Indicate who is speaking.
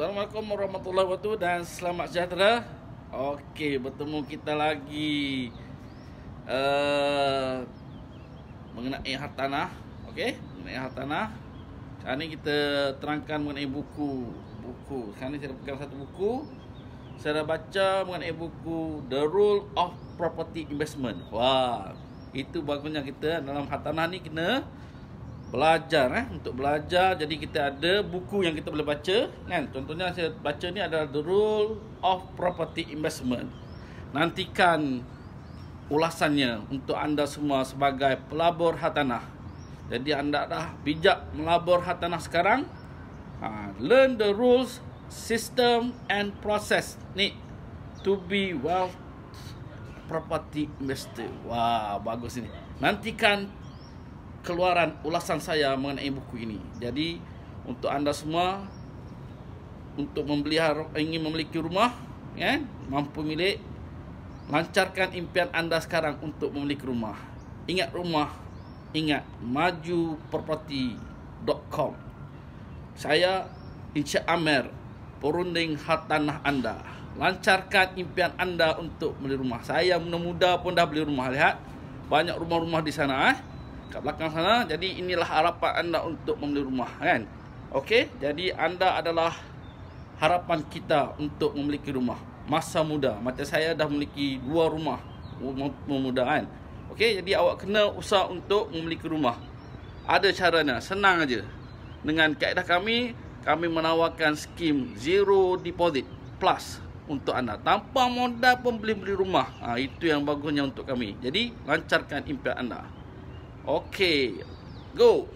Speaker 1: Assalamualaikum warahmatullahi wabarakatuh dan selamat sejahtera. Okey, bertemu kita lagi uh, mengenai hartanah, okey? Mengenai hartanah. Kali ini kita terangkan mengenai buku, buku. Kali ini saya pegang satu buku. Saya dah baca mengenai buku The Rule of Property Investment. Wah, itu bagusnya kita dalam hartanah ni kena belajar eh untuk belajar jadi kita ada buku yang kita boleh baca kan contohnya saya baca ni adalah the rule of property investment nantikan ulasannya untuk anda semua sebagai pelabur hartanah jadi anda dah bijak melabur hartanah sekarang ha, learn the rules system and process ni to be wealth property investor wah bagus ini. nantikan keluaran ulasan saya mengenai buku ini. Jadi untuk anda semua untuk membeli ingin memiliki rumah, ya, mampu milik, lancarkan impian anda sekarang untuk memiliki rumah. Ingat rumah, ingat majuproperty.com. Saya Insya Amer perunding hak tanah anda. Lancarkan impian anda untuk beli rumah. Saya muda-muda pun dah beli rumah. Lihat banyak rumah-rumah di sana. Eh? kat belakang sana jadi inilah harapan anda untuk membeli rumah kan okey jadi anda adalah harapan kita untuk memiliki rumah masa muda macam saya dah memiliki dua rumah muda kan okey jadi awak kena usaha untuk memiliki rumah ada caranya senang aja dengan kaedah kami kami menawarkan skim zero deposit plus untuk anda tanpa modal pembeli boleh beli rumah ha, itu yang bagusnya untuk kami jadi lancarkan impian anda Okay, go.